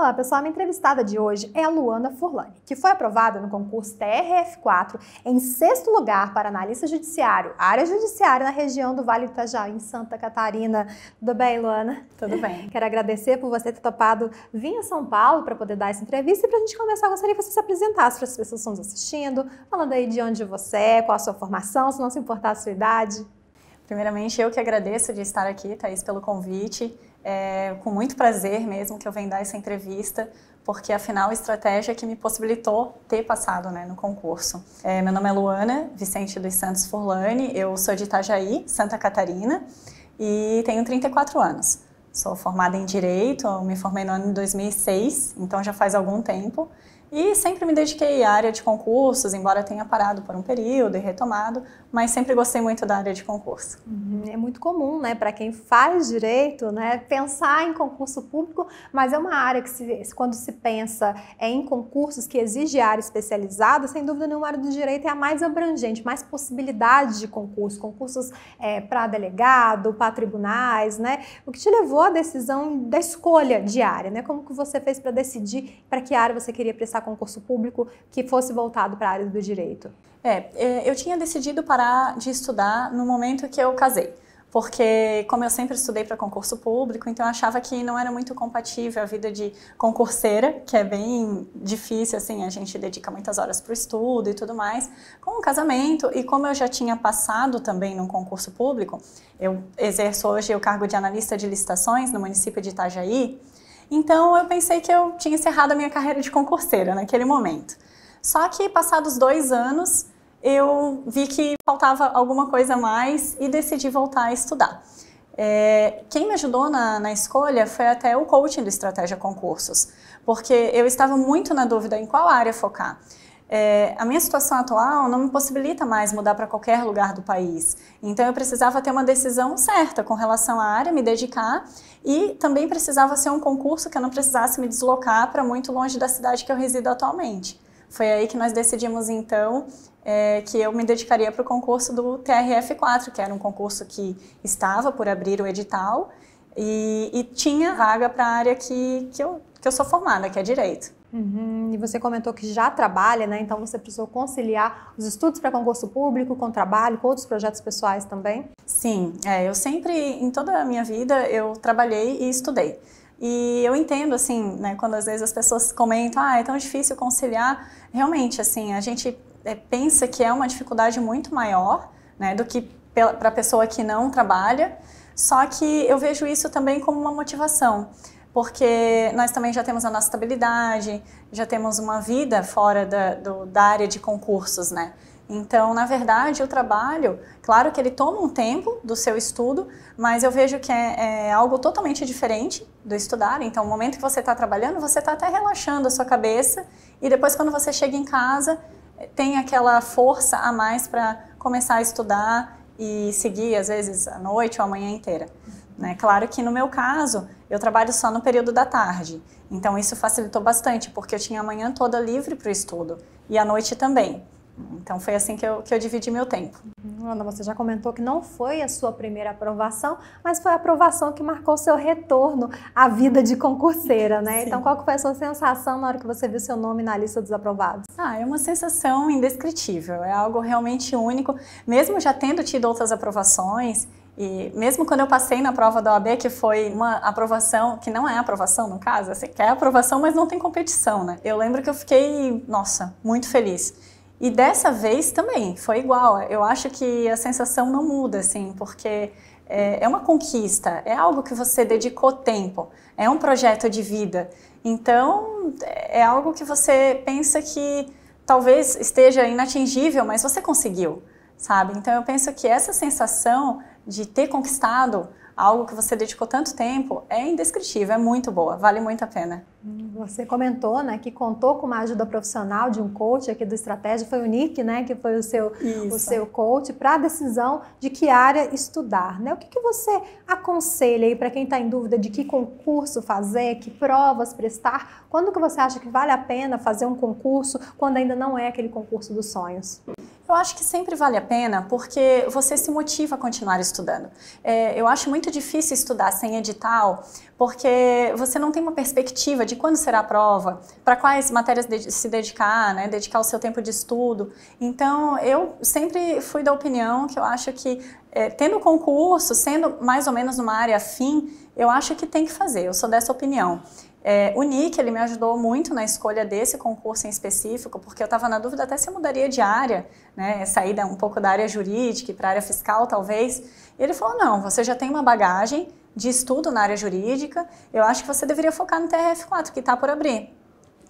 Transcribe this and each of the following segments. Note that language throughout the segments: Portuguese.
Olá pessoal, minha entrevistada de hoje é a Luana Furlani, que foi aprovada no concurso TRF4 em sexto lugar para analista judiciário, área judiciária na região do Vale do Itajaí, em Santa Catarina. Tudo bem, Luana? Tudo bem. Quero agradecer por você ter topado vir a São Paulo para poder dar essa entrevista e para a gente começar, eu gostaria que você se apresentasse para as pessoas que estão nos assistindo, falando aí de onde você é, qual a sua formação, se não se importar a sua idade. Primeiramente, eu que agradeço de estar aqui, Thaís, pelo convite. É com muito prazer mesmo que eu venho dar essa entrevista, porque afinal a estratégia é que me possibilitou ter passado né, no concurso. É, meu nome é Luana Vicente dos Santos Furlani, eu sou de Itajaí, Santa Catarina, e tenho 34 anos. Sou formada em Direito, me formei no ano de 2006, então já faz algum tempo, e sempre me dediquei à área de concursos, embora tenha parado por um período e retomado, mas sempre gostei muito da área de concurso. Uhum. É muito comum, né, para quem faz direito, né, pensar em concurso público, mas é uma área que, se, quando se pensa em concursos que exige área especializada, sem dúvida nenhuma, a área do direito é a mais abrangente, mais possibilidade de concurso, concursos é, para delegado, para tribunais, né, o que te levou à decisão da escolha de área, né, como que você fez para decidir para que área você queria prestar prestar concurso público que fosse voltado para a área do direito? É, é, eu tinha decidido parar de estudar no momento que eu casei porque como eu sempre estudei para concurso público, então eu achava que não era muito compatível a vida de concurseira, que é bem difícil assim, a gente dedica muitas horas para o estudo e tudo mais, com o casamento e como eu já tinha passado também num concurso público, eu exerço hoje o cargo de analista de licitações no município de Itajaí. Então eu pensei que eu tinha encerrado a minha carreira de concurseira naquele momento. Só que passados dois anos, eu vi que faltava alguma coisa a mais e decidi voltar a estudar. É, quem me ajudou na, na, escolha foi até o coaching do Estratégia Concursos, porque eu estava muito na dúvida em qual área focar é, a minha situação atual não me possibilita mais mudar para qualquer lugar do país. Então eu precisava ter uma decisão certa com relação à área, me dedicar e também precisava ser um concurso que eu não precisasse me deslocar para muito longe da cidade que eu resido atualmente. Foi aí que nós decidimos então é, que eu me dedicaria para o concurso do TRF4, que era um concurso que estava por abrir o edital e, e tinha vaga para a área que, que, eu, que eu sou formada, que é direito. Uhum. E você comentou que já trabalha, né? Então você precisou conciliar os estudos para concurso público com trabalho, com outros projetos pessoais também? Sim, é, eu sempre, em toda a minha vida, eu trabalhei e estudei. E eu entendo, assim, né, quando às vezes as pessoas comentam, ah, é tão difícil conciliar. Realmente, assim, a gente é, pensa que é uma dificuldade muito maior, né, do que para a pessoa que não trabalha. Só que eu vejo isso também como uma motivação porque nós também já temos a nossa estabilidade, já temos uma vida fora da, do, da área de concursos, né? Então, na verdade, o trabalho, claro que ele toma um tempo do seu estudo, mas eu vejo que é, é algo totalmente diferente do estudar. Então, no momento que você está trabalhando, você está até relaxando a sua cabeça e depois, quando você chega em casa, tem aquela força a mais para começar a estudar e seguir, às vezes, a noite ou a manhã inteira. Né? Claro que no meu caso, eu trabalho só no período da tarde, então isso facilitou bastante, porque eu tinha a manhã toda livre para o estudo e a noite também. Então foi assim que eu, que eu dividi meu tempo. Uhum. Ana, você já comentou que não foi a sua primeira aprovação, mas foi a aprovação que marcou seu retorno à vida de concurseira, né? Sim. Então qual foi a sua sensação na hora que você viu seu nome na lista dos aprovados? Ah, é uma sensação indescritível, é algo realmente único. Mesmo já tendo tido outras aprovações, e mesmo quando eu passei na prova da OAB, que foi uma aprovação, que não é aprovação no caso, assim, que é aprovação, mas não tem competição, né? Eu lembro que eu fiquei, nossa, muito feliz. E dessa vez também foi igual. Eu acho que a sensação não muda, assim, porque é, é uma conquista, é algo que você dedicou tempo, é um projeto de vida. Então, é, é algo que você pensa que talvez esteja inatingível, mas você conseguiu, sabe? Então, eu penso que essa sensação de ter conquistado algo que você dedicou tanto tempo é indescritível, é muito boa, vale muito a pena. Você comentou, né, que contou com uma ajuda profissional de um coach aqui do Estratégia, foi o Nick, né, que foi o seu, Isso. o seu coach, para a decisão de que área estudar, né? O que, que você aconselha aí para quem está em dúvida de que concurso fazer, que provas prestar? Quando que você acha que vale a pena fazer um concurso quando ainda não é aquele concurso dos sonhos? Eu acho que sempre vale a pena porque você se motiva a continuar estudando. É, eu acho muito difícil estudar sem edital porque você não tem uma perspectiva de quando será a prova, para quais matérias de se dedicar, né, dedicar o seu tempo de estudo. Então, eu sempre fui da opinião que eu acho que é, tendo concurso, sendo mais ou menos numa área afim, eu acho que tem que fazer, eu sou dessa opinião. É, o NIC, ele me ajudou muito na escolha desse concurso em específico, porque eu estava na dúvida até se eu mudaria de área, né, sair um pouco da área jurídica para a área fiscal, talvez. E ele falou, não, você já tem uma bagagem de estudo na área jurídica, eu acho que você deveria focar no TRF4, que está por abrir.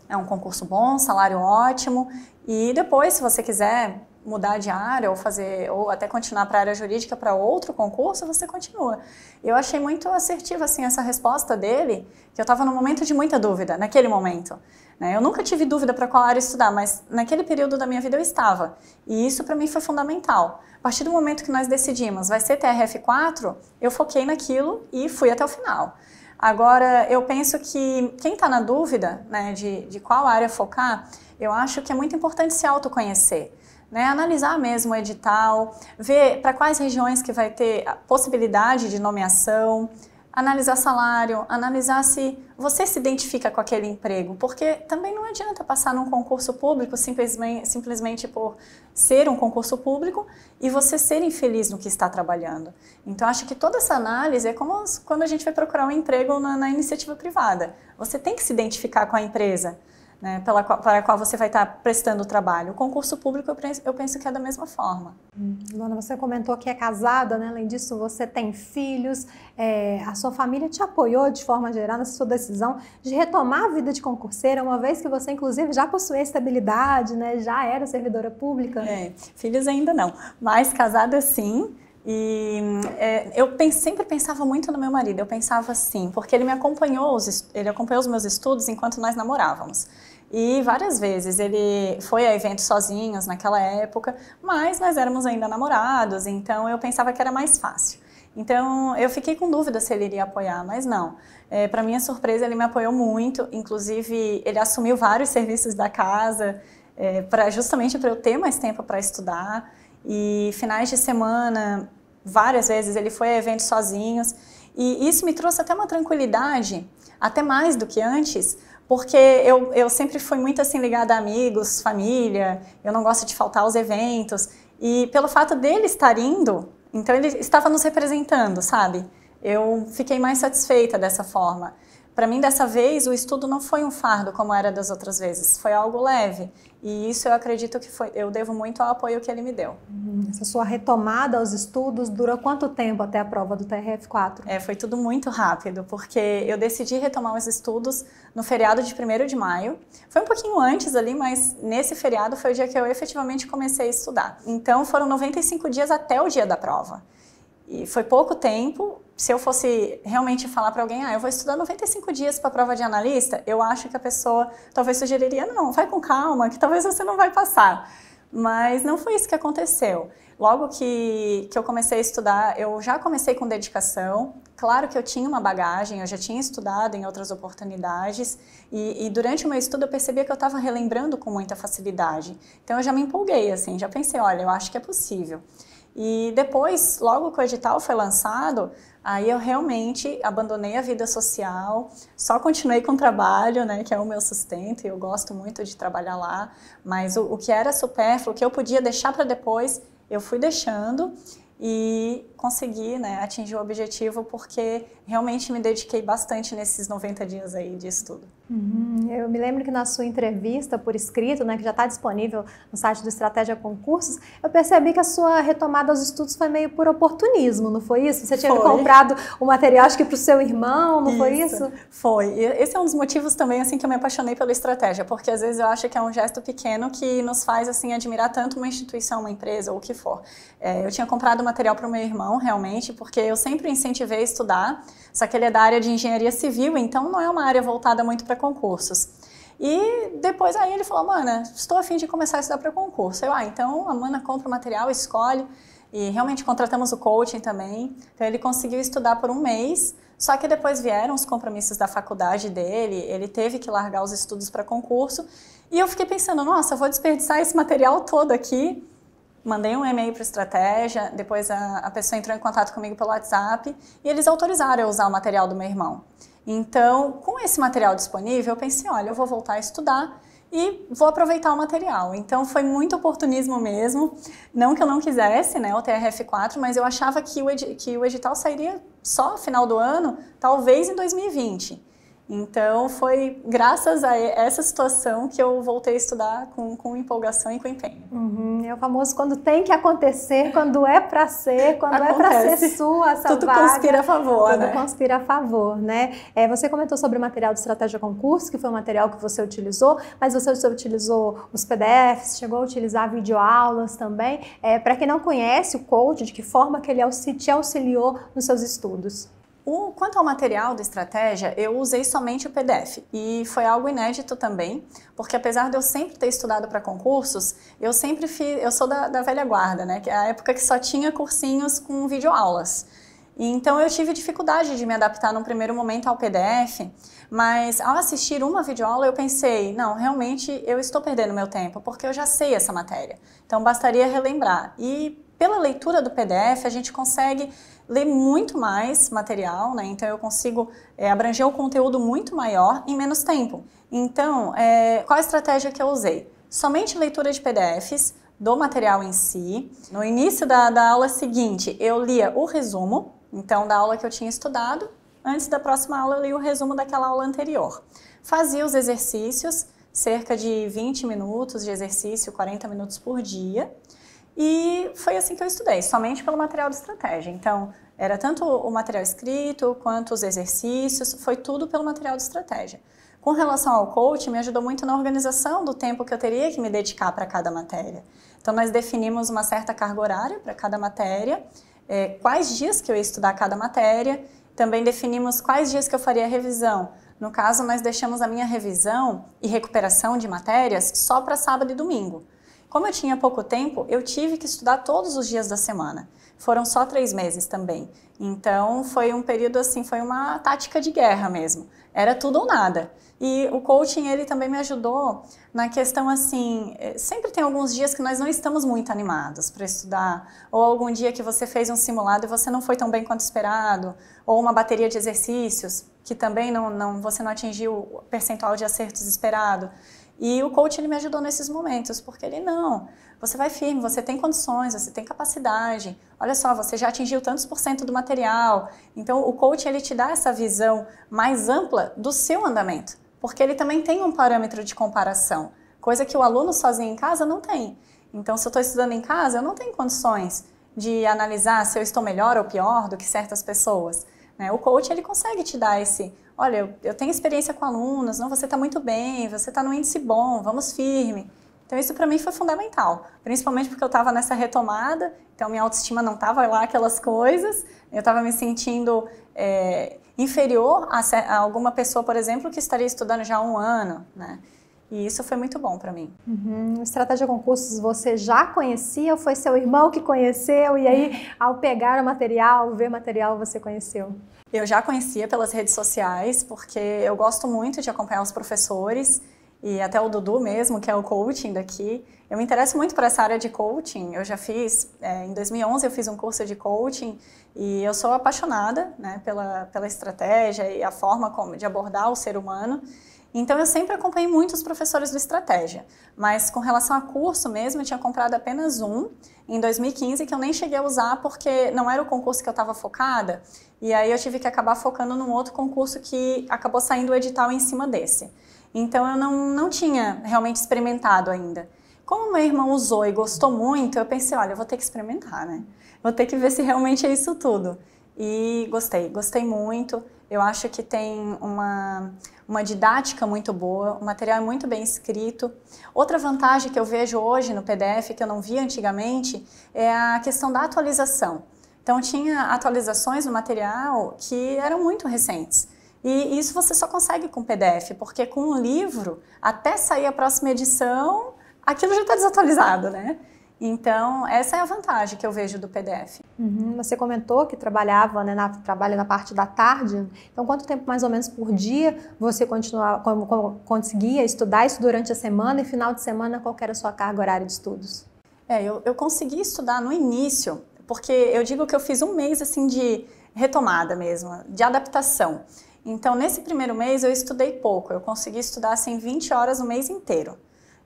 É um concurso bom, salário ótimo, e depois, se você quiser mudar de área ou fazer ou até continuar para a área jurídica para outro concurso, você continua. Eu achei muito assertiva assim essa resposta dele, que eu estava num momento de muita dúvida naquele momento. Né? Eu nunca tive dúvida para qual área estudar, mas naquele período da minha vida eu estava. E isso para mim foi fundamental. A partir do momento que nós decidimos, vai ser TRF4, eu foquei naquilo e fui até o final. Agora, eu penso que quem está na dúvida né, de, de qual área focar, eu acho que é muito importante se autoconhecer. Né, analisar mesmo o edital, ver para quais regiões que vai ter a possibilidade de nomeação, analisar salário, analisar se você se identifica com aquele emprego, porque também não adianta passar num concurso público simplesmente, simplesmente por ser um concurso público e você ser infeliz no que está trabalhando. Então, acho que toda essa análise é como quando a gente vai procurar um emprego na, na iniciativa privada. Você tem que se identificar com a empresa né, pela qual, para a qual você vai estar prestando o trabalho. O concurso público, eu penso, que é da mesma forma. Hum, Luana, você comentou que é casada, né? além disso, você tem filhos. É, a sua família te apoiou de forma geral nessa sua decisão de retomar a vida de concurseira, uma vez que você, inclusive, já possuía estabilidade, né? já era servidora pública? É, filhos ainda não, mas casada sim. E é, eu pense, sempre pensava muito no meu marido. Eu pensava assim, porque ele me acompanhou, os, ele acompanhou os meus estudos enquanto nós namorávamos. E várias vezes ele foi a eventos sozinhos naquela época, mas nós éramos ainda namorados, então eu pensava que era mais fácil. Então eu fiquei com dúvida se ele iria apoiar, mas não. É, Para minha surpresa, ele me apoiou muito, inclusive ele assumiu vários serviços da casa. É, para justamente para eu ter mais tempo para estudar. E finais de semana, várias vezes ele foi a eventos sozinhos. E isso me trouxe até uma tranquilidade, até mais do que antes, porque eu, eu sempre fui muito assim ligada a amigos, família, eu não gosto de faltar aos eventos. E pelo fato dele estar indo, então ele estava nos representando, sabe? Eu fiquei mais satisfeita dessa forma. Para mim, dessa vez, o estudo não foi um fardo como era das outras vezes, foi algo leve. E isso eu acredito que foi, eu devo muito ao apoio que ele me deu. Hum, essa sua retomada aos estudos dura quanto tempo até a prova do TRF4? É, foi tudo muito rápido, porque eu decidi retomar os estudos no feriado de 1 de maio. Foi um pouquinho antes ali, mas nesse feriado foi o dia que eu efetivamente comecei a estudar. Então foram 95 dias até o dia da prova. E foi pouco tempo. Se eu fosse realmente falar para alguém, ah, eu vou estudar 95 dias para a prova de analista, eu acho que a pessoa talvez sugeriria, não, vai com calma, que talvez você não vai passar. Mas não foi isso que aconteceu. Logo que, que eu comecei a estudar, eu já comecei com dedicação. Claro que eu tinha uma bagagem, eu já tinha estudado em outras oportunidades. E, e durante o meu estudo eu percebia que eu estava relembrando com muita facilidade. Então eu já me empolguei, assim, já pensei, olha, eu acho que é possível. E depois, logo que o edital foi lançado, aí eu realmente abandonei a vida social, só continuei com o trabalho, né, que é o meu sustento, e eu gosto muito de trabalhar lá, mas o, o que era supérfluo, o que eu podia deixar para depois, eu fui deixando e consegui né, atingir o objetivo porque realmente me dediquei bastante nesses 90 dias aí de estudo. Uhum. Eu me lembro que na sua entrevista por escrito, né, que já está disponível no site do Estratégia Concursos, eu percebi que a sua retomada aos estudos foi meio por oportunismo, não foi isso? Você tinha foi. comprado o material, acho que para o seu irmão, não isso. foi isso? Foi. E esse é um dos motivos também assim que eu me apaixonei pela estratégia, porque às vezes eu acho que é um gesto pequeno que nos faz assim admirar tanto uma instituição, uma empresa ou o que for. É, eu tinha comprado material para o meu irmão, realmente, porque eu sempre incentivei a estudar, só que ele é da área de engenharia civil, então não é uma área voltada muito para concursos. E depois aí ele falou, mana, estou afim de começar a estudar para concurso. Eu, ah, então a mana compra o material, escolhe. E realmente contratamos o coaching também. Então ele conseguiu estudar por um mês, só que depois vieram os compromissos da faculdade dele, ele teve que largar os estudos para concurso. E eu fiquei pensando, nossa, vou desperdiçar esse material todo aqui. Mandei um e-mail para estratégia, depois a, a pessoa entrou em contato comigo pelo WhatsApp e eles autorizaram eu usar o material do meu irmão. Então, com esse material disponível, eu pensei, olha, eu vou voltar a estudar e vou aproveitar o material. Então foi muito oportunismo mesmo, não que eu não quisesse, né, o TRF4, mas eu achava que o, que o edital sairia só final do ano, talvez em 2020. Então foi graças a essa situação que eu voltei a estudar com, com empolgação e com empenho. Uhum, é o famoso quando tem que acontecer, quando é para ser, quando é Acontece. é para ser sua essa Tudo vaga, conspira a favor, Tudo né? conspira a favor, né? É, você comentou sobre o material do Estratégia Concurso, que foi o material que você utilizou, mas você utilizou os PDFs, chegou a utilizar videoaulas também. É, para quem não conhece o coach, de que forma que ele te auxiliou nos seus estudos? O, quanto ao material da estratégia, eu usei somente o PDF e foi algo inédito também, porque apesar de eu sempre ter estudado para concursos, eu sempre fiz, eu sou da, da velha guarda, né? Que é a época que só tinha cursinhos com videoaulas. Então eu tive dificuldade de me adaptar num primeiro momento ao PDF, mas ao assistir uma videoaula eu pensei, não, realmente eu estou perdendo meu tempo, porque eu já sei essa matéria. Então bastaria relembrar. E pela leitura do PDF a gente consegue ler muito mais material, né? Então eu consigo é, abranger o um conteúdo muito maior em menos tempo. Então, é, qual a estratégia que eu usei? Somente leitura de PDFs do material em si. No início da, da aula seguinte, eu lia o resumo, então da aula que eu tinha estudado. Antes da próxima aula, eu li o resumo daquela aula anterior. Fazia os exercícios, cerca de 20 minutos de exercício, 40 minutos por dia. E foi assim que eu estudei, somente pelo material de estratégia. Então, era tanto o material escrito quanto os exercícios, foi tudo pelo material de estratégia. Com relação ao coaching, me ajudou muito na organização do tempo que eu teria que me dedicar para cada matéria. Então, nós definimos uma certa carga horária para cada matéria, é, quais dias que eu ia estudar cada matéria, também definimos quais dias que eu faria a revisão. No caso, nós deixamos a minha revisão e recuperação de matérias só para sábado e domingo. Como eu tinha pouco tempo, eu tive que estudar todos os dias da semana. Foram só três meses também. Então foi um período assim, foi uma tática de guerra mesmo. Era tudo ou nada. E o coaching ele também me ajudou na questão assim, eh, sempre tem alguns dias que nós não estamos muito animados para estudar, ou algum dia que você fez um simulado e você não foi tão bem quanto esperado, ou uma bateria de exercícios que também não, não você não atingiu o percentual de acertos esperado. E o coach ele me ajudou nesses momentos, porque ele não, você vai firme, você tem condições, você tem capacidade. Olha só, você já atingiu tantos por cento do material. Então o coach ele te dá essa visão mais ampla do seu andamento, porque ele também tem um parâmetro de comparação, coisa que o aluno sozinho em casa não tem. Então se eu estou estudando em casa, eu não tenho condições de analisar se eu estou melhor ou pior do que certas pessoas. Né? O coach ele consegue te dar esse, olha, eu, eu tenho experiência com alunos, não, você está muito bem, você está no índice bom, vamos firme. Então isso para mim foi fundamental, principalmente porque eu estava nessa retomada, então minha autoestima não estava lá aquelas coisas, eu estava me sentindo é, inferior a, a, alguma pessoa, por exemplo, que estaria estudando já há um ano, né? E isso foi muito bom para mim. Uhum. Estratégia Concursos você já conhecia ou foi seu irmão que conheceu? E aí, ao pegar o material, ver material, você conheceu? Eu já conhecia pelas redes sociais, porque eu gosto muito de acompanhar os professores e até o Dudu mesmo, que é o coaching daqui. Eu me interesso muito para essa área de coaching. Eu já fiz, é, em 2011 eu fiz um curso de coaching e eu sou apaixonada né, pela, pela estratégia e a forma como, de abordar o ser humano. Então eu sempre acompanhei muitos professores do Estratégia, mas com relação a curso mesmo, eu tinha comprado apenas um em 2015 que eu nem cheguei a usar porque não era o concurso que eu estava focada, e aí eu tive que acabar focando num outro concurso que acabou saindo o edital em cima desse. Então eu não, não tinha realmente experimentado ainda. Como meu irmão usou e gostou muito, eu pensei, olha, eu vou ter que experimentar, né? Vou ter que ver se realmente é isso tudo. E gostei, gostei muito. Eu acho que tem uma, uma didática muito boa, o material é muito bem escrito. Outra vantagem que eu vejo hoje no PDF, que eu não via antigamente, é a questão da atualização. Então, tinha atualizações no material que eram muito recentes. E isso você só consegue com PDF, porque com um livro, até sair a próxima edição, aquilo já está desatualizado, né? Então, essa é a vantagem que eu vejo do PDF. Uhum. Você comentou que trabalhava, né, na, trabalha na parte da tarde. Então, quanto tempo mais ou menos por dia você continuava, como, como, conseguia estudar isso durante a semana e final de semana qual era a sua carga horária de estudos? É, eu, eu consegui estudar no início, porque eu digo que eu fiz um mês assim de retomada mesmo, de adaptação. Então, nesse primeiro mês eu estudei pouco, eu consegui estudar assim 20 horas o mês inteiro.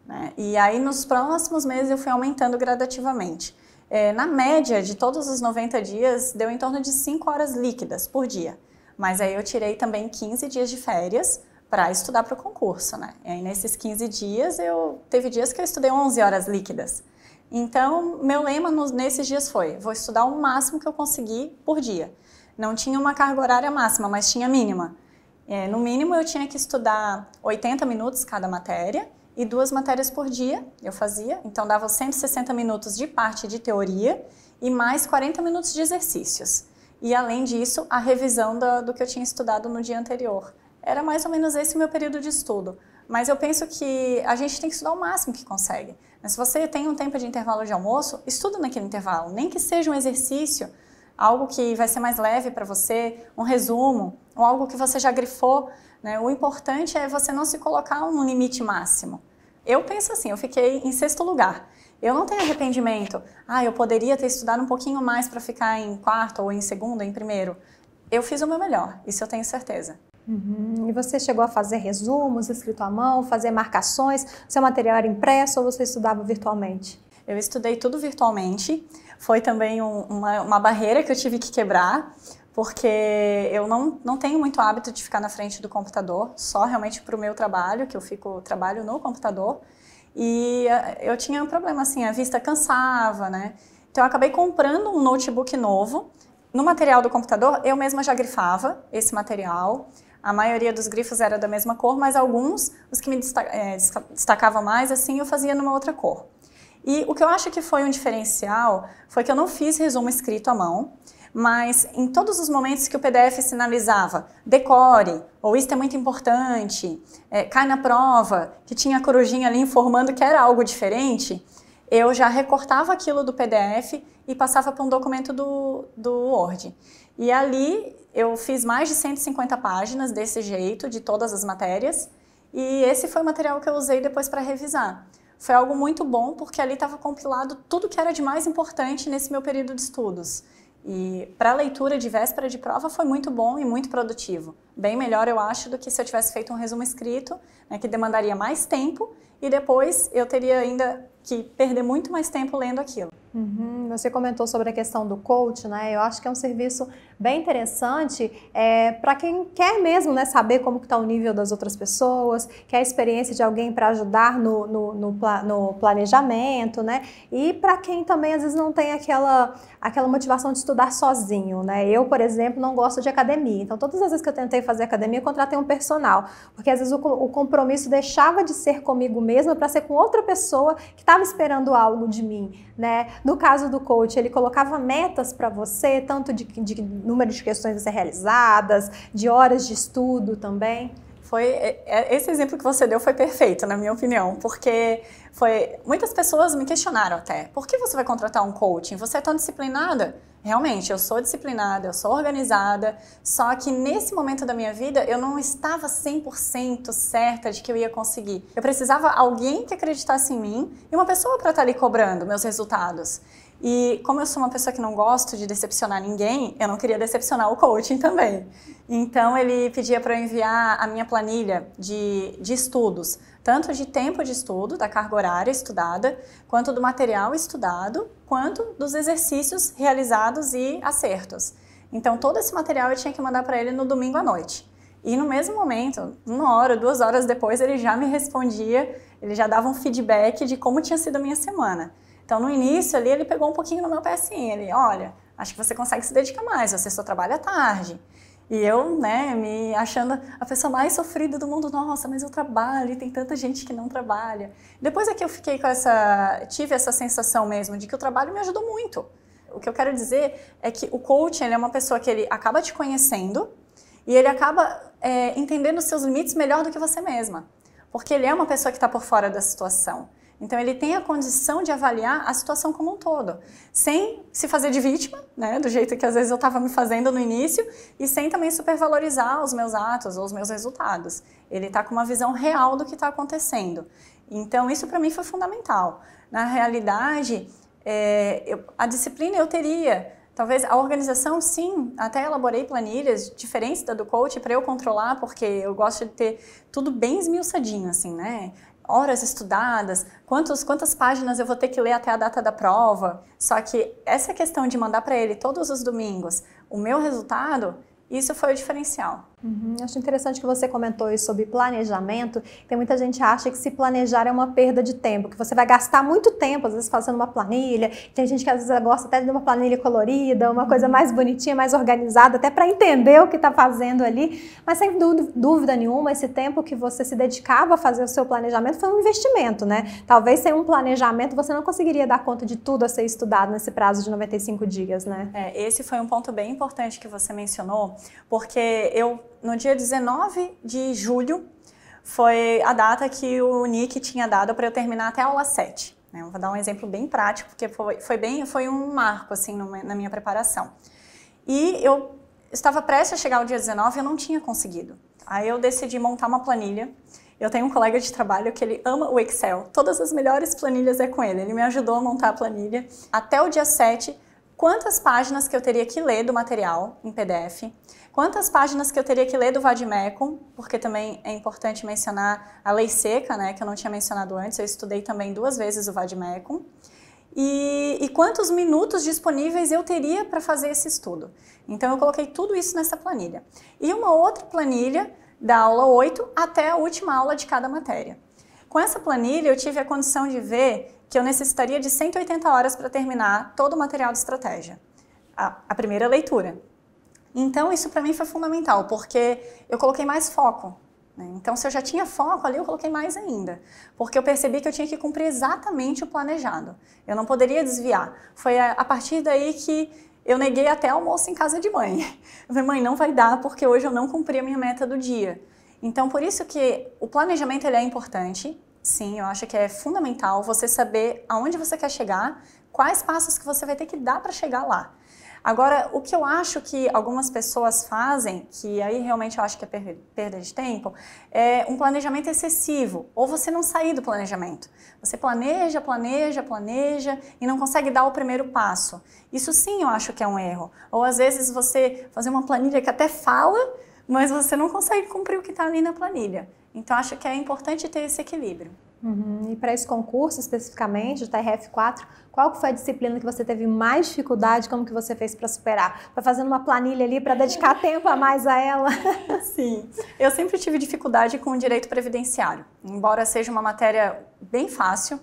Né? E aí, nos próximos meses, eu fui aumentando gradativamente. É, na média de todos os 90 dias, deu em torno de 5 horas líquidas por dia. Mas aí eu tirei também 15 dias de férias para estudar para o concurso, né? E aí nesses 15 dias eu teve dias que eu estudei 11 horas líquidas. Então, meu lema nos, nesses dias foi: vou estudar o máximo que eu conseguir por dia. Não tinha uma carga horária máxima, mas tinha mínima. É, no mínimo eu tinha que estudar 80 minutos cada matéria e duas matérias por dia eu fazia, então dava 160 minutos de parte de teoria e mais 40 minutos de exercícios. E além disso, a revisão do, do que eu tinha estudado no dia anterior. Era mais ou menos esse o meu período de estudo. Mas eu penso que a gente tem que estudar o máximo que consegue. Mas se você tem um tempo de intervalo de almoço, estuda naquele intervalo, nem que seja um exercício algo que vai ser mais leve para você, um resumo, ou algo que você já grifou. Né? O importante é você não se colocar um limite máximo. Eu penso assim, eu fiquei em sexto lugar. Eu não tenho arrependimento. Ah, eu poderia ter estudado um pouquinho mais para ficar em quarto, ou em segundo, ou em primeiro. Eu fiz o meu melhor, isso eu tenho certeza. Uhum. E você chegou a fazer resumos, escrito à mão, fazer marcações? Seu material era impresso ou você estudava virtualmente? Eu estudei tudo virtualmente foi também um, uma, uma barreira que eu tive que quebrar, porque eu não, não tenho muito hábito de ficar na frente do computador, só realmente para o meu trabalho, que eu fico trabalho no computador. E eh, eu tinha um problema assim, a vista cansava, né? Então eu acabei comprando um notebook novo. No material do computador, eu mesma já grifava esse material. A maioria dos grifos era da mesma cor, mas alguns, os que me eh, destacavam mais, assim, eu fazia numa outra cor. E o que eu acho que foi um diferencial foi que eu não fiz resumo escrito à mão, mas em todos os momentos que o PDF sinalizava decore, ou isto é muito importante, é, cai na prova, que tinha a corujinha ali informando que era algo diferente, eu já recortava aquilo do PDF e passava para um documento do, do Word. E ali eu fiz mais de 150 páginas desse jeito, de todas as matérias, e esse foi o material que eu usei depois para revisar foi algo muito bom, porque ali estava compilado tudo que era de mais importante nesse meu período de estudos. E para a leitura de véspera de prova foi muito bom e muito produtivo. Bem melhor, eu acho, do que se eu tivesse feito um resumo escrito, né, que demandaria mais tempo e depois eu teria ainda que perder muito mais tempo lendo aquilo. Uhum. Você comentou sobre a questão do coach, né? Eu acho que é um serviço bem interessante é, para quem quer mesmo né, saber como está o nível das outras pessoas, quer a experiência de alguém para ajudar no, no, no, no, planejamento, né? E para quem também às vezes não tem aquela, aquela motivação de estudar sozinho, né? Eu, por exemplo, não gosto de academia. Então, todas as vezes que eu tentei fazer academia, eu contratei um personal, porque às vezes o, o compromisso deixava de ser comigo mesma para ser com outra pessoa que estava esperando algo de mim. Né? No caso do coach, ele colocava metas para você, tanto de, de, número de questões a ser realizadas, de horas de estudo também. Foi é, é, esse exemplo que você deu foi perfeito, na minha opinião, porque foi muitas pessoas me questionaram até, por que você vai contratar um coaching? Você é tão disciplinada? realmente, eu sou disciplinada, eu sou organizada, só que nesse momento da minha vida eu não estava 100% certa de que eu ia conseguir. Eu precisava alguém que acreditasse em mim e uma pessoa para estar tá ali cobrando meus resultados. E como eu sou uma pessoa que não gosto de decepcionar ninguém, eu não queria decepcionar o coaching também. Então ele pedia para eu enviar a minha planilha de, de estudos tanto de tempo de estudo, da carga horária estudada, quanto do material estudado, quanto dos exercícios realizados e acertos. Então, todo esse material eu tinha que mandar para ele no domingo à noite. E no mesmo momento, uma hora, duas horas depois, ele já me respondia, ele já dava um feedback de como tinha sido a minha semana. Então, no início ali, ele pegou um pouquinho no meu pé assim, ele, olha, acho que você consegue se dedicar mais, você só trabalha tarde. E eu, né, me achando a pessoa mais sofrida do mundo, nossa, mas eu trabalho e tem tanta gente que não trabalha. Depois é que eu fiquei com essa, tive essa sensação mesmo de que o trabalho me ajudou muito. O que eu quero dizer é que o coaching é uma pessoa que ele acaba te conhecendo e ele acaba é, entendendo os seus limites melhor do que você mesma. Porque ele é uma pessoa que está por fora da situação. Então, ele tem a condição de avaliar a situação como um todo, sem se fazer de vítima, né, do jeito que às vezes eu estava me fazendo no início, e sem também supervalorizar os meus atos ou os meus resultados. Ele está com uma visão real do que está acontecendo. Então, isso para mim foi fundamental. Na realidade, é, eu, a disciplina eu teria. Talvez a organização, sim, até elaborei planilhas diferentes da do coach para eu controlar, porque eu gosto de ter tudo bem esmiuçadinho, assim, né? horas estudadas, quantos, quantas páginas eu vou ter que ler até a data da prova. Só que essa questão de mandar para ele todos os domingos o meu resultado, isso foi o diferencial. Uhum. Acho interessante que você comentou isso sobre planejamento. Tem muita gente que acha que se planejar é uma perda de tempo, que você vai gastar muito tempo, às vezes, fazendo uma planilha. Tem gente que às vezes gosta até de uma planilha colorida, uma coisa uhum. mais bonitinha, mais organizada, até para entender o que está fazendo ali. Mas sem dúvida nenhuma, esse tempo que você se dedicava a fazer o seu planejamento foi um investimento, né? Talvez sem um planejamento você não conseguiria dar conta de tudo a ser estudado nesse prazo de 95 dias, né? É, esse foi um ponto bem importante que você mencionou, porque eu no dia 19 de julho foi a data que o Nick tinha dado para eu terminar até a aula 7. Né? Vou dar um exemplo bem prático, porque foi, foi, bem, foi um marco assim, na minha preparação. E eu estava prestes a chegar ao dia 19 e eu não tinha conseguido. Aí eu decidi montar uma planilha. Eu tenho um colega de trabalho que ele ama o Excel. Todas as melhores planilhas é com ele. Ele me ajudou a montar a planilha. Até o dia 7, quantas páginas que eu teria que ler do material em PDF, Quantas páginas que eu teria que ler do Vadmecum, porque também é importante mencionar a lei seca, né, que eu não tinha mencionado antes, eu estudei também duas vezes o Vadmecum. E, e, quantos minutos disponíveis eu teria para fazer esse estudo. Então, eu coloquei tudo isso nessa planilha. E uma outra planilha da aula 8 até a última aula de cada matéria. Com essa planilha, eu tive a condição de ver que eu necessitaria de 180 horas para terminar todo o material de estratégia. a, a primeira leitura, então, isso para mim foi fundamental, porque eu coloquei mais foco. Né? Então, se eu já tinha foco ali, eu coloquei mais ainda, porque eu percebi que eu tinha que cumprir exatamente o planejado. Eu não poderia desviar. Foi a partir daí que eu neguei até almoço em casa de mãe. Eu falei, mãe, não vai dar porque hoje eu não cumpri a minha meta do dia. Então, por isso que o planejamento ele é importante. Sim, eu acho que é fundamental você saber aonde você quer chegar, quais passos que você vai ter que dar para chegar lá. Agora, o que eu acho que algumas pessoas fazem, que aí realmente eu acho que é perda de tempo, é um planejamento excessivo, ou você não sair do planejamento. Você planeja, planeja, planeja e não consegue dar o primeiro passo. Isso sim eu acho que é um erro. Ou às vezes você fazer uma planilha que até fala, mas você não consegue cumprir o que está ali na planilha. Então acho que é importante ter esse equilíbrio. Uhum. E para esse concurso especificamente, o TRF4, qual foi a disciplina que você teve mais dificuldade? Como que você fez para superar? Foi fazendo uma planilha ali para dedicar tempo a mais a ela? Sim, eu sempre tive dificuldade com o direito previdenciário, embora seja uma matéria bem fácil.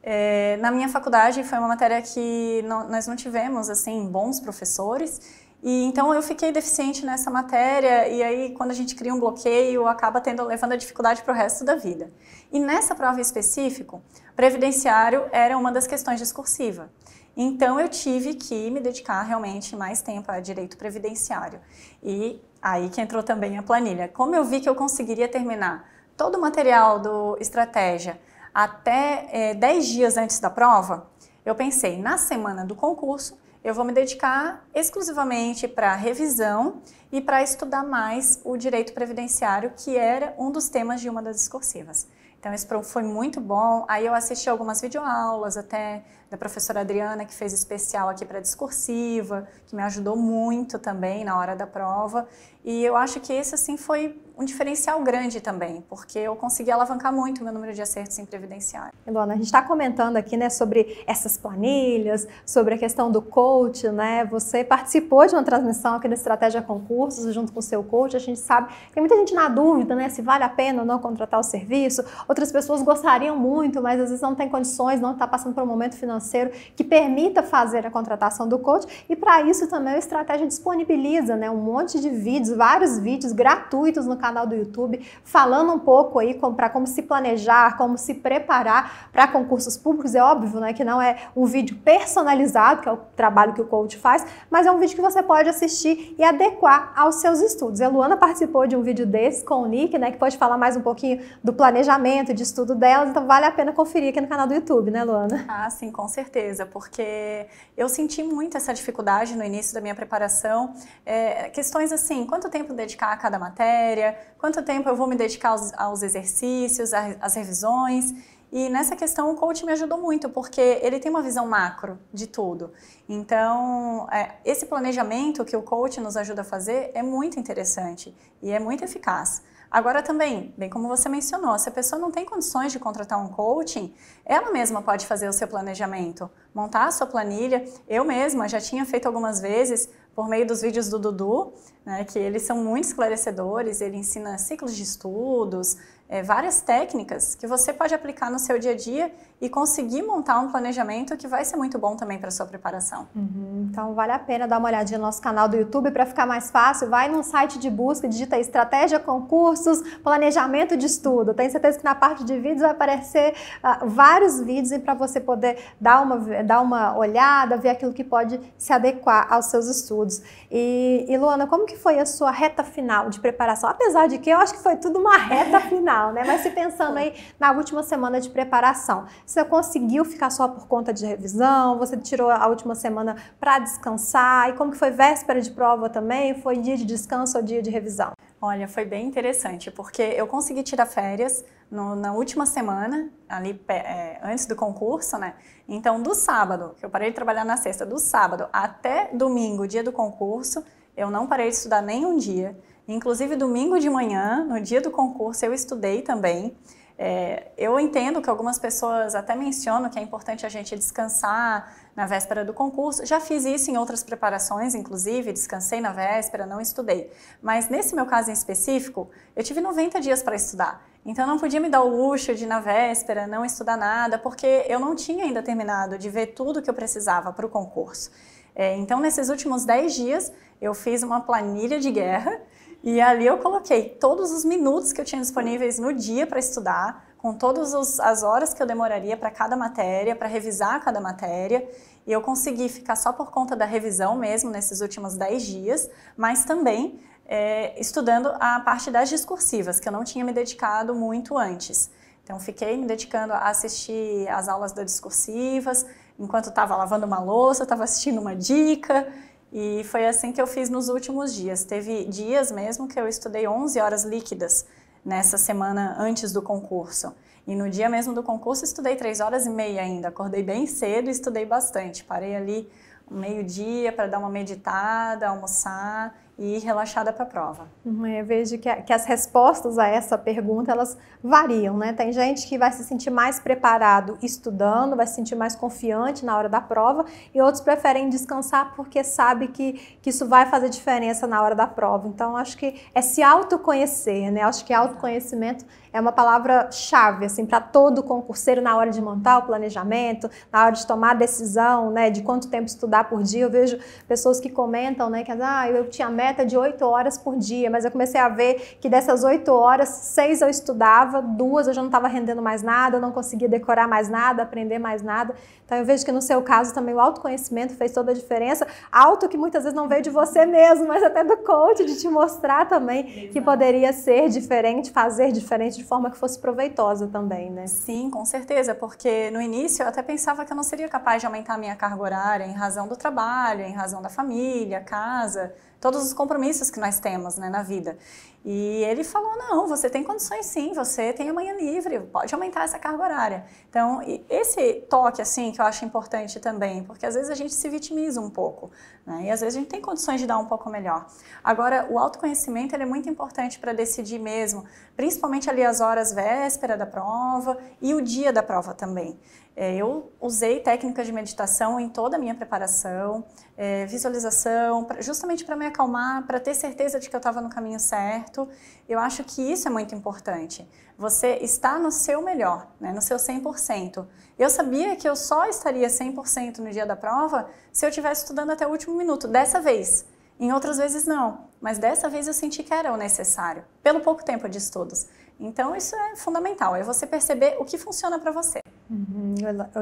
É, na minha faculdade foi uma matéria que não, nós não tivemos assim bons professores e então eu fiquei deficiente nessa matéria e aí quando a gente cria um bloqueio acaba tendo levando a dificuldade para o resto da vida. E nessa prova específico, previdenciário era uma das questões discursiva. Então eu tive que me dedicar realmente mais tempo a direito previdenciário. E aí que entrou também a planilha. Como eu vi que eu conseguiria terminar todo o material do estratégia até é, eh, 10 dias antes da prova, eu pensei na semana do concurso eu vou me dedicar exclusivamente para revisão e para estudar mais o direito previdenciário, que era um dos temas de uma das discursivas. Então, esse foi muito bom. Aí eu assisti algumas videoaulas até da professora Adriana, que fez especial aqui para discursiva, que me ajudou muito também na hora da prova. E eu acho que esse, assim, foi um diferencial grande também, porque eu consegui alavancar muito o meu número de acertos em previdenciário. Luana, a gente está comentando aqui né, sobre essas planilhas, sobre a questão do coach, né? Você participou de uma transmissão aqui na Estratégia Concursos junto com o seu coach, a gente sabe que muita gente na dúvida né, se vale a pena ou não contratar o serviço, outras pessoas gostariam muito, mas às vezes não tem condições, não está passando por um momento financeiro que permita fazer a contratação do coach, e para isso também a estratégia disponibiliza né, um monte de vídeos, vários vídeos gratuitos no canal do YouTube, falando um pouco aí para como se planejar, como se preparar para concursos públicos. É óbvio, né, que não é um vídeo personalizado, que é o trabalho que o coach faz, mas é um vídeo que você pode assistir e adequar aos seus estudos. A Luana participou de um vídeo desse com o Nick, né, que pode falar mais um pouquinho do planejamento, de estudo dela então vale a pena conferir aqui no canal do YouTube, né, Luana? Ah, sim, com certeza, porque eu senti muito essa dificuldade no início da minha preparação. É, questões assim, quanto tempo dedicar a cada matéria, quanto tempo eu vou me dedicar aos, aos exercícios, às revisões. E nessa questão o coach me ajudou muito, porque ele tem uma visão macro de tudo. Então, é, esse planejamento que o coach nos ajuda a fazer é muito interessante e é muito eficaz. Agora também, bem como você mencionou, se a pessoa não tem condições de contratar um coaching, ela mesma pode fazer o seu planejamento, montar a sua planilha. Eu mesma já tinha feito algumas vezes por meio dos vídeos do Dudu, né, que eles são muito esclarecedores, ele ensina ciclos de estudos, é, várias técnicas que você pode aplicar no seu dia a dia e conseguir montar um planejamento que vai ser muito bom também para sua preparação. Uhum, então vale a pena dar uma olhadinha no nosso canal do YouTube para ficar mais fácil. Vai no site de busca, digita estratégia, concursos, planejamento de estudo. Tenho certeza que na parte de vídeos vai aparecer uh, vários vídeos para você poder dar uma, dar uma olhada, ver aquilo que pode se adequar aos seus estudos. E, e Luana, como que foi a sua reta final de preparação? Apesar de que eu acho que foi tudo uma reta final. final, né? Mas se pensando aí na última semana de preparação, você conseguiu ficar só por conta de revisão? Você tirou a última semana para descansar? E como que foi véspera de prova também? Foi dia de descanso ou dia de revisão? Olha, foi bem interessante, porque eu consegui tirar férias no, na última semana, ali é, antes do concurso, né? Então, do sábado, que eu parei de trabalhar na sexta, do sábado até domingo, dia do concurso, eu não parei de estudar nem um dia. Inclusive, domingo de manhã, no dia do concurso, eu estudei também. É, eu entendo que algumas pessoas até mencionam que é importante a gente descansar na véspera do concurso. Já fiz isso em outras preparações, inclusive, descansei na véspera, não estudei. Mas nesse meu caso em específico, eu tive 90 dias para estudar. Então não podia me dar o luxo de na véspera não estudar nada, porque eu não tinha ainda terminado de ver tudo que eu precisava para o concurso. É, então, nesses últimos 10 dias, eu fiz uma planilha de guerra e ali eu coloquei todos os minutos que eu tinha disponíveis no dia para estudar, com todas as horas que eu demoraria para cada matéria, para revisar cada matéria. E eu consegui ficar só por conta da revisão mesmo nesses últimos 10 dias, mas também é, estudando a parte das discursivas, que eu não tinha me dedicado muito antes. Então, fiquei me dedicando a assistir as aulas das discursivas, enquanto estava lavando uma louça, estava assistindo uma dica. E foi assim que eu fiz nos últimos dias. Teve dias mesmo que eu estudei 11 horas líquidas nessa semana antes do concurso. E no dia mesmo do concurso estudei 3 horas e meia ainda. Acordei bem cedo e estudei bastante. Parei ali meio-dia para dar uma meditada, almoçar e relaxada para a prova. Uhum, eu vejo que, a, que, as respostas a essa pergunta elas variam, né? Tem gente que vai se sentir mais preparado estudando, vai se sentir mais confiante na hora da prova e outros preferem descansar porque sabe que, que isso vai fazer diferença na hora da prova. Então acho que é se autoconhecer, né? Acho que autoconhecimento é uma palavra-chave assim, para todo concurseiro na hora de montar o planejamento, na hora de tomar a decisão né, de quanto tempo estudar por dia. Eu vejo pessoas que comentam né, que ah, eu tinha meta de oito horas por dia, mas eu comecei a ver que dessas oito horas, seis eu estudava, duas eu já não estava rendendo mais nada, eu não conseguia decorar mais nada, aprender mais nada. Então eu vejo que no seu caso também o autoconhecimento fez toda a diferença. Alto que muitas vezes não veio de você mesmo, mas até do coach, de te mostrar também que poderia ser diferente, fazer diferente de forma que fosse proveitosa também, né? Sim, com certeza, porque no início eu até pensava que eu não seria capaz de aumentar a minha carga horária em razão do trabalho, em razão da família, casa, todos os compromissos que nós temos né, na vida. E ele falou: não, você tem condições sim, você tem amanhã livre, pode aumentar essa carga horária. Então, esse toque, assim, que eu acho importante também, porque às vezes a gente se vitimiza um pouco, né? E às vezes a gente tem condições de dar um pouco melhor. Agora, o autoconhecimento é muito importante para decidir mesmo, principalmente ali as horas véspera da prova e o dia da prova também. É, eu usei técnicas de meditação em toda a minha preparação, é, visualização, justamente para me acalmar, para ter certeza de que eu estava no caminho certo. Eu acho que isso é muito importante. Você está no seu melhor, né? no seu 100%. Eu sabia que eu só estaria 100% no dia da prova se eu estivesse estudando até o último minuto, dessa vez. Em outras vezes não, mas dessa vez eu senti que era o necessário, pelo pouco tempo de estudos. Então isso é fundamental, é você perceber o que funciona para você. Uhum.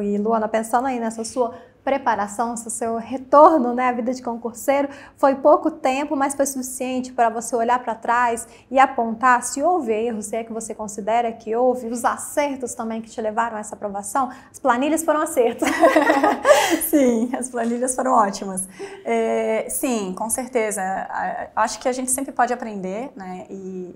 E Luana, pensando aí nessa sua preparação, esse seu retorno né, à vida de concurseiro, foi pouco tempo, mas foi suficiente para você olhar para trás e apontar se houve erros, se é que você considera que houve, os acertos também que te levaram a essa aprovação. As planilhas foram acertos. sim, as planilhas foram ótimas. É, sim, com certeza. Acho que a gente sempre pode aprender né, e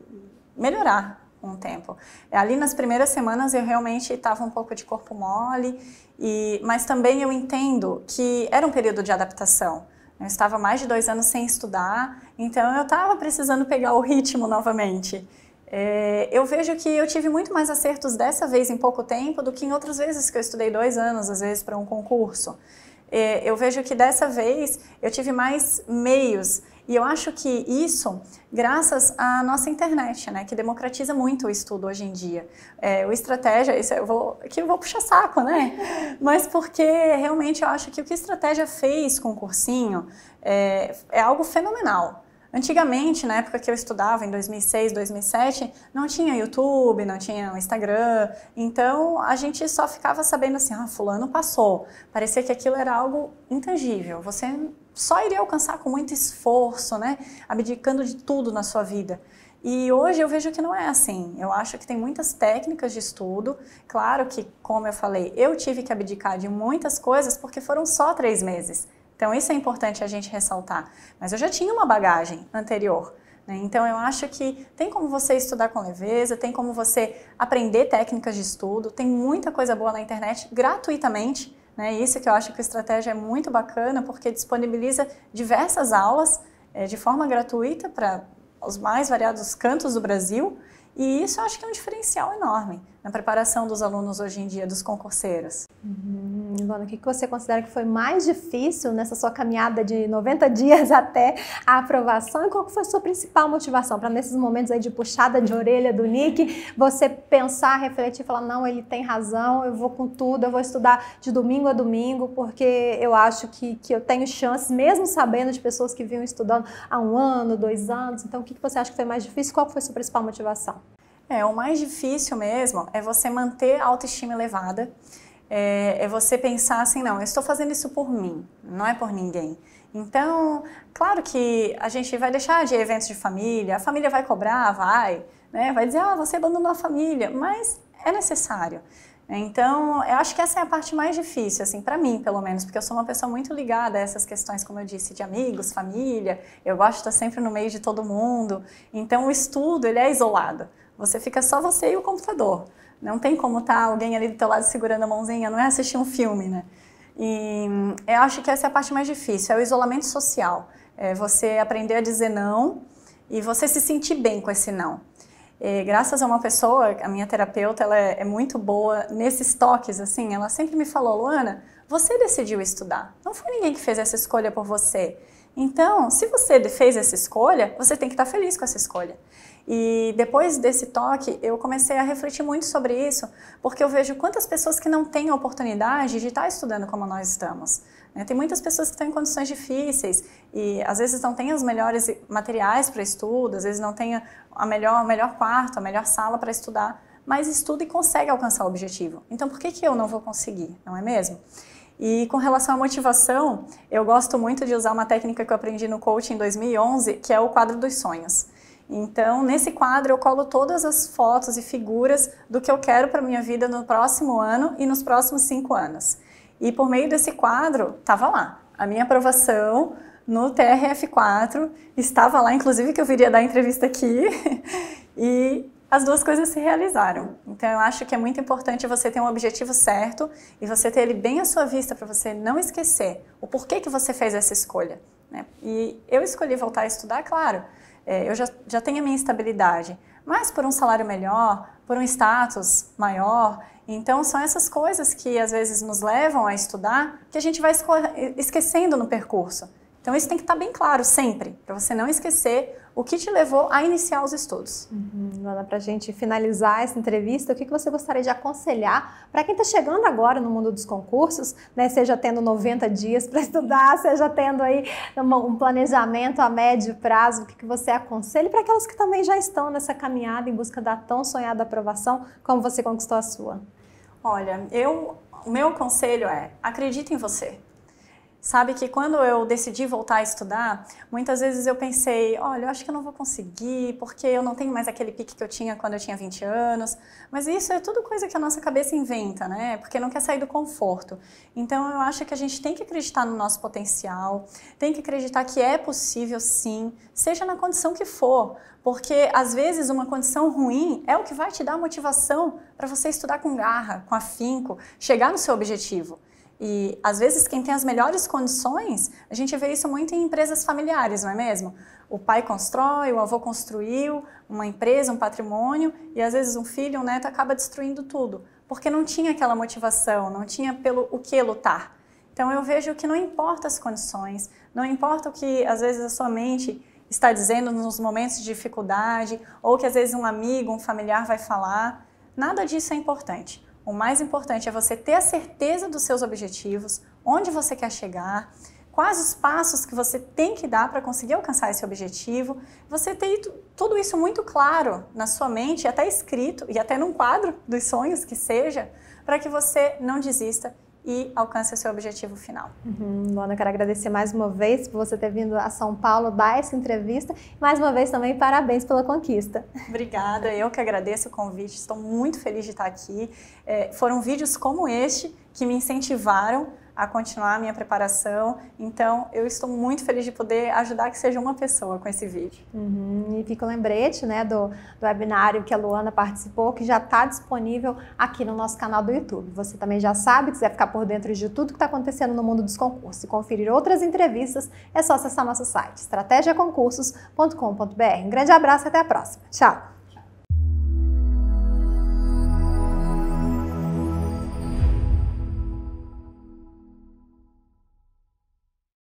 melhorar um tempo. Ali nas primeiras semanas eu realmente estava um pouco de corpo mole, e, mas também eu entendo que era um período de adaptação. Eu estava mais de dois anos sem estudar, então eu estava precisando pegar o ritmo novamente. É, eu vejo que eu tive muito mais acertos dessa vez em pouco tempo do que em outras vezes que eu estudei dois anos, às vezes, para um concurso. É, eu vejo que dessa vez eu tive mais meios e eu acho que isso, graças à nossa internet, né, que democratiza muito o estudo hoje em dia. É, o estratégia, isso eu vou, aqui eu vou puxar saco, né? Mas porque realmente eu acho que o que estratégia fez com o cursinho é, é algo fenomenal. Antigamente, na época que eu estudava, em 2006, 2007, não tinha YouTube, não tinha Instagram, então a gente só ficava sabendo assim, ah, fulano passou. Parecia que aquilo era algo intangível, você só iria alcançar com muito esforço, né? Abdicando de tudo na sua vida. E hoje eu vejo que não é assim. Eu acho que tem muitas técnicas de estudo. Claro que, como eu falei, eu tive que abdicar de muitas coisas porque foram só três meses. Então, isso é importante a gente ressaltar. Mas eu já tinha uma bagagem anterior. Né? Então, eu acho que tem como você estudar com leveza, tem como você aprender técnicas de estudo, tem muita coisa boa na internet gratuitamente. Né? Isso que eu acho que a estratégia é muito bacana, porque disponibiliza diversas aulas é, de forma gratuita para os mais variados cantos do Brasil. E isso eu acho que é um diferencial enorme na preparação dos alunos hoje em dia, dos concurseiros. Uhum. o que você considera que foi mais difícil nessa sua caminhada de 90 dias até a aprovação e qual foi a sua principal motivação para nesses momentos aí de puxada de orelha do Nick, você pensar, refletir e falar, não, ele tem razão, eu vou com tudo, eu vou estudar de domingo a domingo, porque eu acho que, que eu tenho chances, mesmo sabendo de pessoas que vinham estudando há um ano, dois anos, então o que você acha que foi mais difícil, qual foi a sua principal motivação? É, o mais difícil mesmo é você manter a autoestima elevada, é, é você pensar assim, não, eu estou fazendo isso por mim, não é por ninguém. Então, claro que a gente vai deixar de eventos de família, a família vai cobrar, vai, né? vai dizer, ah, você abandonou a família, mas é necessário. Então, eu acho que essa é a parte mais difícil, assim, para mim, pelo menos, porque eu sou uma pessoa muito ligada a essas questões, como eu disse, de amigos, família, eu gosto de estar sempre no meio de todo mundo. Então, o estudo, ele é isolado. Você fica só você e o computador. Não tem como estar tá alguém ali do teu lado segurando a mãozinha, não é assistir um filme, né? E hum, eu acho que essa é a parte mais difícil, é o isolamento social. É você aprender a dizer não e você se sentir bem com esse não. E graças a uma pessoa, a minha terapeuta, ela é, é muito boa nesses toques, assim, ela sempre me falou, Luana, você decidiu estudar, não foi ninguém que fez essa escolha por você. Então, se você fez essa escolha, você tem que estar tá feliz com essa escolha. E depois desse toque, eu comecei a refletir muito sobre isso, porque eu vejo quantas pessoas que não têm a oportunidade de estar estudando como nós estamos. Né? Tem muitas pessoas que estão em condições difíceis e às vezes não têm os melhores materiais para estudo, às vezes não têm a melhor, melhor quarto, a melhor sala para estudar, mas estuda e consegue alcançar o objetivo. Então, por que, que eu não vou conseguir, não é mesmo? E com relação à motivação, eu gosto muito de usar uma técnica que eu aprendi no coaching em 2011, que é o quadro dos sonhos. Então, nesse quadro eu colo todas as fotos e figuras do que eu quero para minha vida no próximo ano e nos próximos cinco anos. E por meio desse quadro, estava lá a minha aprovação no TRF4, estava lá, inclusive, que eu viria dar entrevista aqui, e as duas coisas se realizaram. Então, eu acho que é muito importante você ter um objetivo certo e você ter ele bem à sua vista para você não esquecer o porquê que você fez essa escolha. Né? E eu escolhi voltar a estudar, claro, é, eu já, já tenho a minha estabilidade, mas por um salário melhor, por um status maior. Então, são essas coisas que às vezes nos levam a estudar que a gente vai esquecendo no percurso. Então isso tem que estar tá bem claro sempre, para você não esquecer o que te levou a iniciar os estudos. Uhum. Luana, para a gente finalizar essa entrevista, o que, que você gostaria de aconselhar para quem está chegando agora no mundo dos concursos, né, seja tendo 90 dias para estudar, seja tendo aí um planejamento a médio prazo, o que, que você aconselha para aquelas que também já estão nessa caminhada em busca da tão sonhada aprovação, como você conquistou a sua? Olha, eu, o meu conselho é, acredite em você. Sabe que quando eu decidi voltar a estudar, muitas vezes eu pensei, olha, eu acho que eu não vou conseguir, porque eu não tenho mais aquele pique que eu tinha quando eu tinha 20 anos. Mas isso é tudo coisa que a nossa cabeça inventa, né? Porque não quer sair do conforto. Então eu acho que a gente tem que acreditar no nosso potencial, tem que acreditar que é possível sim, seja na condição que for, porque às vezes uma condição ruim é o que vai te dar motivação para você estudar com garra, com afinco, chegar no seu objetivo. E às vezes quem tem as melhores condições, a gente vê isso muito em empresas familiares, não é mesmo? O pai constrói, o avô construiu uma empresa, um patrimônio, e às vezes um filho, um neto acaba destruindo tudo, porque não tinha aquela motivação, não tinha pelo o que lutar. Então eu vejo que não importa as condições, não importa o que às vezes a sua mente está dizendo nos momentos de dificuldade, ou que às vezes um amigo, um familiar vai falar, nada disso é importante. O mais importante é você ter a certeza dos seus objetivos, onde você quer chegar, quais os passos que você tem que dar para conseguir alcançar esse objetivo. Você ter tudo isso muito claro na sua mente, até escrito e até num quadro dos sonhos que seja, para que você não desista e o seu objetivo final. Uhum. Luana, quero agradecer mais uma vez por você ter vindo a São Paulo dar essa entrevista. Mais uma vez também, parabéns pela conquista. Obrigada, eu que agradeço o convite, estou muito feliz de estar aqui. É, foram vídeos como este que me incentivaram a continuar a minha preparação. Então, eu estou muito feliz de poder ajudar que seja uma pessoa com esse vídeo. Uhum. E fica o um lembrete né, do, do webinário que a Luana participou, que já está disponível aqui no nosso canal do YouTube. Você também já sabe, quiser ficar por dentro de tudo que está acontecendo no mundo dos concursos e conferir outras entrevistas, é só acessar nosso site, estratégiaconcursos.com.br. Um grande abraço e até a próxima. Tchau!